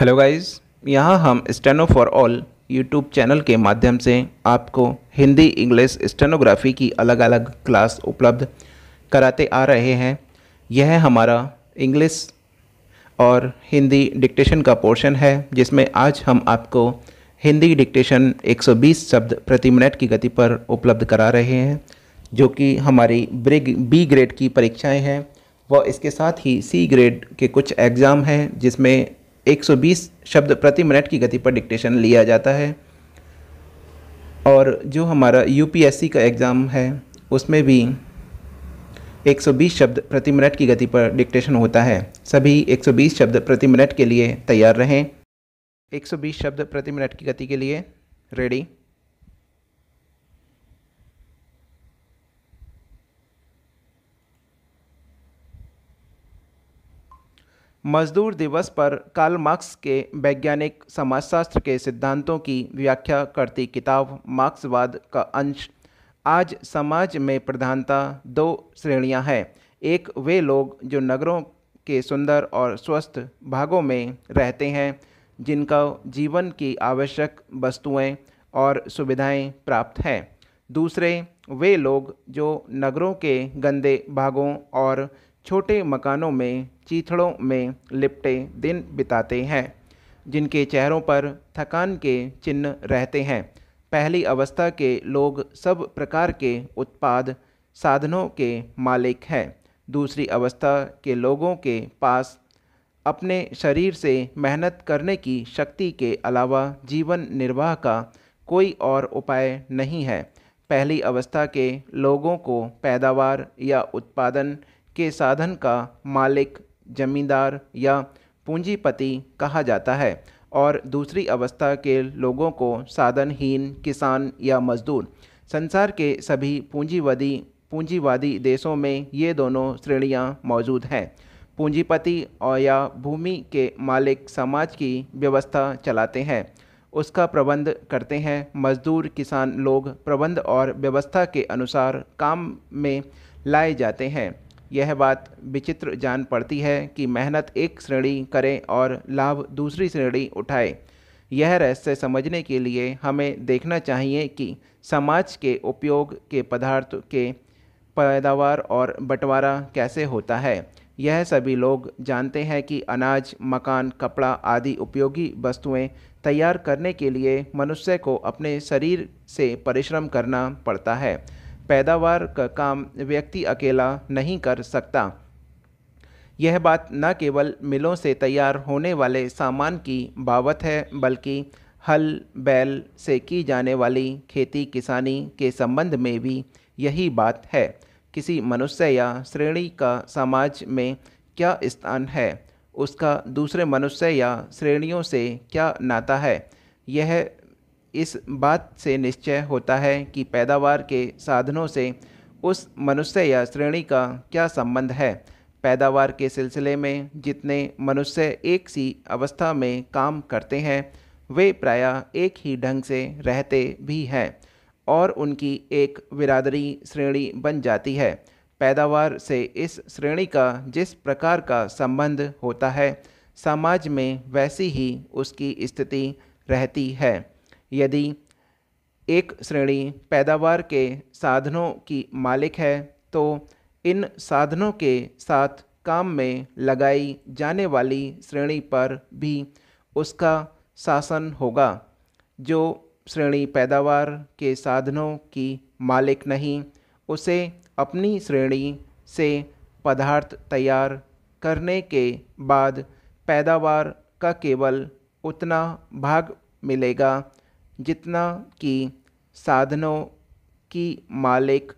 hello guys यहाँ हम steno for all YouTube channel के माध्यम से आपको हिंदी इंग्लिश स्टेनोग्राफी की अलग अलग क्लास उपलब्ध कराते आ रहे हैं यह हमारा इंग्लिश और हिंदी डिक्टेशन का पोर्शन है जिसमें आज हम आपको हिंदी डिक्टेशन 120 शब्द प्रति मिनट की गति पर उपलब्ध करा रहे हैं जो कि हमारी ब्रिग बी ग्रेड की परीक्षाएं हैं व इसके साथ ही सी ग्रेड के कुछ एग्ज़ाम हैं जिसमें 120 शब्द प्रति मिनट की गति पर डिक्टेशन लिया जाता है और जो हमारा यूपीएससी का एग्ज़ाम है उसमें भी 120 शब्द प्रति मिनट की गति पर डिक्टेशन होता है सभी 120 शब्द प्रति मिनट के लिए तैयार रहें 120 शब्द प्रति मिनट की गति के लिए रेडी मजदूर दिवस पर कार्ल मार्क्स के वैज्ञानिक समाजशास्त्र के सिद्धांतों की व्याख्या करती किताब मार्क्सवाद का अंश आज समाज में प्रधानता दो श्रेणियां हैं एक वे लोग जो नगरों के सुंदर और स्वस्थ भागों में रहते हैं जिनका जीवन की आवश्यक वस्तुएं और सुविधाएं प्राप्त हैं दूसरे वे लोग जो नगरों के गंदे भागों और छोटे मकानों में चीथड़ों में लिपटे दिन बिताते हैं जिनके चेहरों पर थकान के चिन्ह रहते हैं पहली अवस्था के लोग सब प्रकार के उत्पाद साधनों के मालिक हैं दूसरी अवस्था के लोगों के पास अपने शरीर से मेहनत करने की शक्ति के अलावा जीवन निर्वाह का कोई और उपाय नहीं है पहली अवस्था के लोगों को पैदावार या उत्पादन के साधन का मालिक जमींदार या पूंजीपति कहा जाता है और दूसरी अवस्था के लोगों को साधनहीन किसान या मजदूर संसार के सभी पूंजीवादी पूंजीवादी देशों में ये दोनों श्रेणियाँ मौजूद हैं पूंजीपति और या भूमि के मालिक समाज की व्यवस्था चलाते हैं उसका प्रबंध करते हैं मजदूर किसान लोग प्रबंध और व्यवस्था के अनुसार काम में लाए जाते हैं यह बात विचित्र जान पड़ती है कि मेहनत एक श्रेणी करें और लाभ दूसरी श्रेणी उठाए यह रहस्य समझने के लिए हमें देखना चाहिए कि समाज के उपयोग के पदार्थ के पैदावार और बंटवारा कैसे होता है यह सभी लोग जानते हैं कि अनाज मकान कपड़ा आदि उपयोगी वस्तुएं तैयार करने के लिए मनुष्य को अपने शरीर से परिश्रम करना पड़ता है पैदावार का काम व्यक्ति अकेला नहीं कर सकता यह बात न केवल मिलों से तैयार होने वाले सामान की बावत है बल्कि हल बैल से की जाने वाली खेती किसानी के संबंध में भी यही बात है किसी मनुष्य या श्रेणी का समाज में क्या स्थान है उसका दूसरे मनुष्य या श्रेणियों से क्या नाता है यह इस बात से निश्चय होता है कि पैदावार के साधनों से उस मनुष्य या श्रेणी का क्या संबंध है पैदावार के सिलसिले में जितने मनुष्य एक सी अवस्था में काम करते हैं वे प्रायः एक ही ढंग से रहते भी हैं और उनकी एक विरादरी श्रेणी बन जाती है पैदावार से इस श्रेणी का जिस प्रकार का संबंध होता है समाज में वैसी ही उसकी स्थिति रहती है यदि एक श्रेणी पैदावार के साधनों की मालिक है तो इन साधनों के साथ काम में लगाई जाने वाली श्रेणी पर भी उसका शासन होगा जो श्रेणी पैदावार के साधनों की मालिक नहीं उसे अपनी श्रेणी से पदार्थ तैयार करने के बाद पैदावार का केवल उतना भाग मिलेगा जितना कि साधनों की मालिक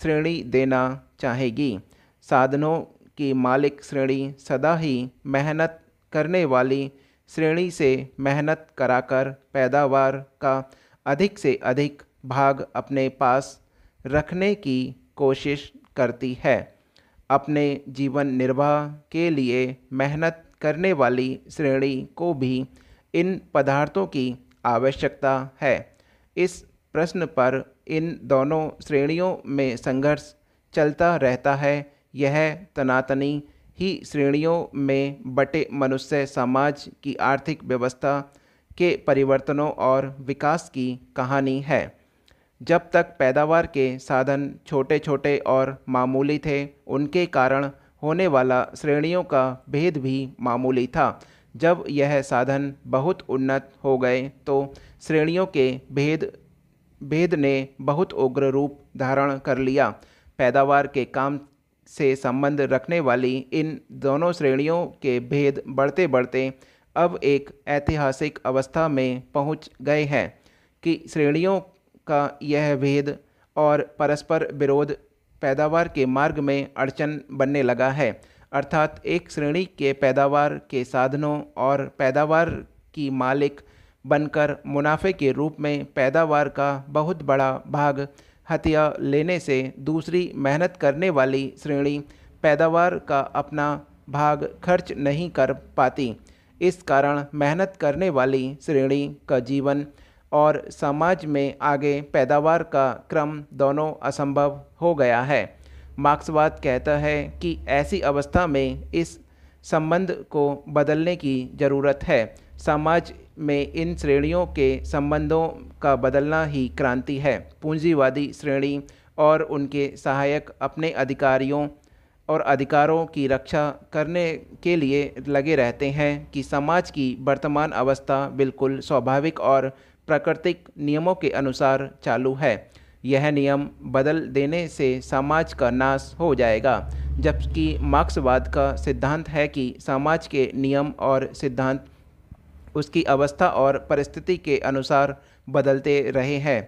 श्रेणी देना चाहेगी साधनों की मालिक श्रेणी सदा ही मेहनत करने वाली श्रेणी से मेहनत कराकर पैदावार का अधिक से अधिक भाग अपने पास रखने की कोशिश करती है अपने जीवन निर्वाह के लिए मेहनत करने वाली श्रेणी को भी इन पदार्थों की आवश्यकता है इस प्रश्न पर इन दोनों श्रेणियों में संघर्ष चलता रहता है यह तनातनी ही श्रेणियों में बटे मनुष्य समाज की आर्थिक व्यवस्था के परिवर्तनों और विकास की कहानी है जब तक पैदावार के साधन छोटे छोटे और मामूली थे उनके कारण होने वाला श्रेणियों का भेद भी मामूली था जब यह साधन बहुत उन्नत हो गए तो श्रेणियों के भेद भेद ने बहुत उग्र रूप धारण कर लिया पैदावार के काम से संबंध रखने वाली इन दोनों श्रेणियों के भेद बढ़ते बढ़ते अब एक ऐतिहासिक अवस्था में पहुंच गए हैं कि श्रेणियों का यह भेद और परस्पर विरोध पैदावार के मार्ग में अड़चन बनने लगा है अर्थात एक श्रेणी के पैदावार के साधनों और पैदावार की मालिक बनकर मुनाफे के रूप में पैदावार का बहुत बड़ा भाग हथिया लेने से दूसरी मेहनत करने वाली श्रेणी पैदावार का अपना भाग खर्च नहीं कर पाती इस कारण मेहनत करने वाली श्रेणी का जीवन और समाज में आगे पैदावार का क्रम दोनों असंभव हो गया है मार्क्सवाद कहता है कि ऐसी अवस्था में इस संबंध को बदलने की ज़रूरत है समाज में इन श्रेणियों के संबंधों का बदलना ही क्रांति है पूंजीवादी श्रेणी और उनके सहायक अपने अधिकारियों और अधिकारों की रक्षा करने के लिए लगे रहते हैं कि समाज की वर्तमान अवस्था बिल्कुल स्वाभाविक और प्राकृतिक नियमों के अनुसार चालू है यह नियम बदल देने से समाज का नाश हो जाएगा जबकि मार्क्सवाद का सिद्धांत है कि समाज के नियम और सिद्धांत उसकी अवस्था और परिस्थिति के अनुसार बदलते रहे हैं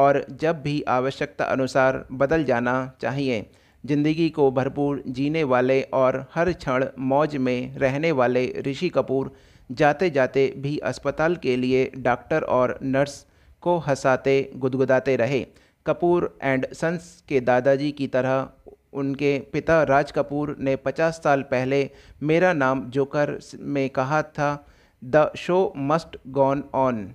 और जब भी आवश्यकता अनुसार बदल जाना चाहिए जिंदगी को भरपूर जीने वाले और हर क्षण मौज में रहने वाले ऋषि कपूर जाते जाते भी अस्पताल के लिए डॉक्टर और नर्स को हंसाते गुदगुदाते रहे कपूर एंड सन्स के दादाजी की तरह उनके पिता राज कपूर ने 50 साल पहले मेरा नाम जोकर में कहा था the show must gone on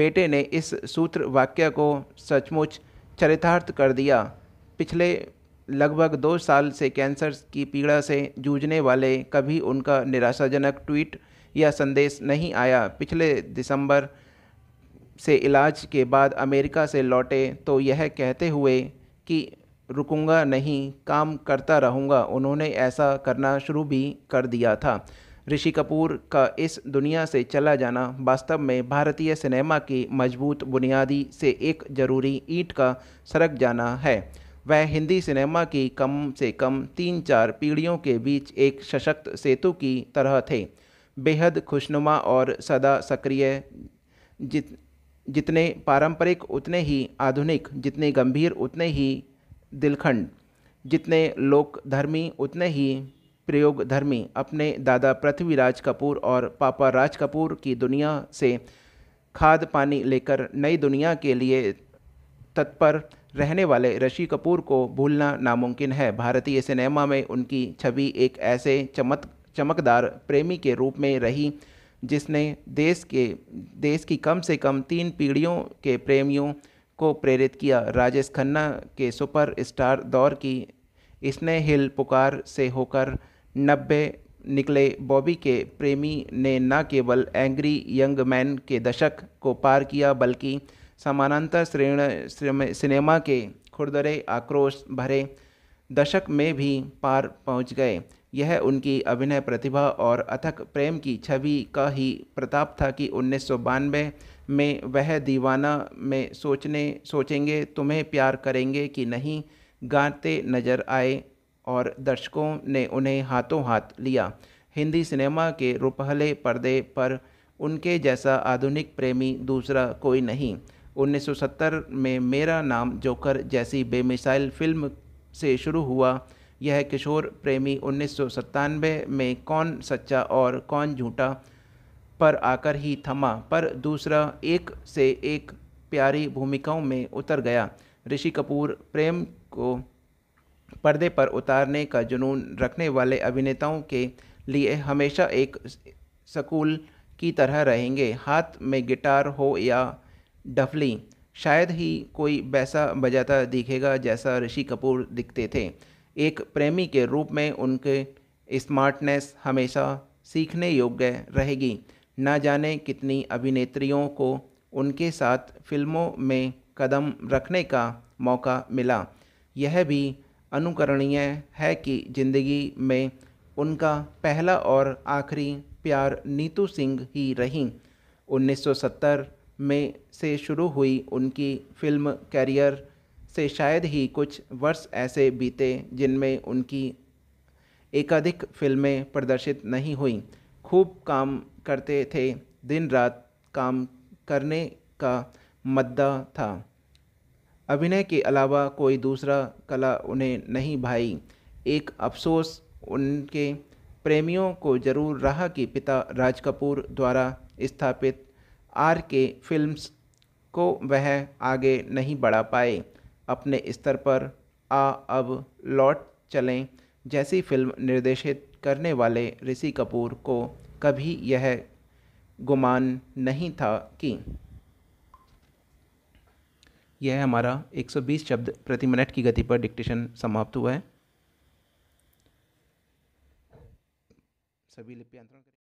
बेटे ने इस सूत्र वाक्य को सचमुच चरितार्थ कर दिया पिछले लगभग दो साल से कैंसर की पीड़ा से जूझने वाले कभी उनका निराशाजनक ट्वीट या संदेश नहीं आया पिछले दिसंबर से इलाज के बाद अमेरिका से लौटे तो यह कहते हुए कि रुकूंगा नहीं काम करता रहूँगा उन्होंने ऐसा करना शुरू भी कर दिया था ऋषि कपूर का इस दुनिया से चला जाना वास्तव में भारतीय सिनेमा की मजबूत बुनियादी से एक जरूरी ईंट का सरक जाना है वह हिंदी सिनेमा की कम से कम तीन चार पीढ़ियों के बीच एक सशक्त सेतु की तरह थे बेहद खुशनुमा और सदा सक्रिय जित जितने पारंपरिक उतने ही आधुनिक जितने गंभीर उतने ही दिलखंड जितने लोकधर्मी उतने ही प्रयोगधर्मी अपने दादा पृथ्वीराज कपूर और पापा राज कपूर की दुनिया से खाद पानी लेकर नई दुनिया के लिए तत्पर रहने वाले ऋषि कपूर को भूलना नामुमकिन है भारतीय सिनेमा में उनकी छवि एक ऐसे चमक चमकदार प्रेमी के रूप में रही जिसने देश के देश की कम से कम तीन पीढ़ियों के प्रेमियों को प्रेरित किया राजेश खन्ना के सुपर स्टार दौर की इसने हिल पुकार से होकर नब्बे निकले बॉबी के प्रेमी ने न केवल एंग्री यंग मैन के दशक को पार किया बल्कि समानांतर श्रेण सिनेमा के खुरदरे आक्रोश भरे दशक में भी पार पहुंच गए यह उनकी अभिनय प्रतिभा और अथक प्रेम की छवि का ही प्रताप था कि उन्नीस में वह दीवाना में सोचने सोचेंगे तुम्हें प्यार करेंगे कि नहीं गाते नजर आए और दर्शकों ने उन्हें हाथों हाथ लिया हिंदी सिनेमा के रुपहले पर्दे पर उनके जैसा आधुनिक प्रेमी दूसरा कोई नहीं 1970 में मेरा नाम जोकर जैसी बेमिसाइल फिल्म से शुरू हुआ यह किशोर प्रेमी उन्नीस में कौन सच्चा और कौन झूठा पर आकर ही थमा पर दूसरा एक से एक प्यारी भूमिकाओं में उतर गया ऋषि कपूर प्रेम को पर्दे पर उतारने का जुनून रखने वाले अभिनेताओं के लिए हमेशा एक स्कूल की तरह रहेंगे हाथ में गिटार हो या डफली शायद ही कोई वैसा बजाता दिखेगा जैसा ऋषि कपूर दिखते थे एक प्रेमी के रूप में उनके स्मार्टनेस हमेशा सीखने योग्य रहेगी न जाने कितनी अभिनेत्रियों को उनके साथ फिल्मों में कदम रखने का मौका मिला यह भी अनुकरणीय है कि जिंदगी में उनका पहला और आखिरी प्यार नीतू सिंह ही रहीं 1970 में से शुरू हुई उनकी फिल्म कैरियर से शायद ही कुछ वर्ष ऐसे बीते जिनमें उनकी एकाधिक फिल्में प्रदर्शित नहीं हुई खूब काम करते थे दिन रात काम करने का मद्दा था अभिनय के अलावा कोई दूसरा कला उन्हें नहीं भाई एक अफसोस उनके प्रेमियों को जरूर रहा कि पिता राज कपूर द्वारा स्थापित आर के फिल्म्स को वह आगे नहीं बढ़ा पाए अपने स्तर पर आ अब लौट चलें जैसी फिल्म निर्देशित करने वाले ऋषि कपूर को कभी यह गुमान नहीं था कि यह हमारा 120 शब्द प्रति मिनट की गति पर डिक्टेशन समाप्त हुआ है सभी लिप्यांतरण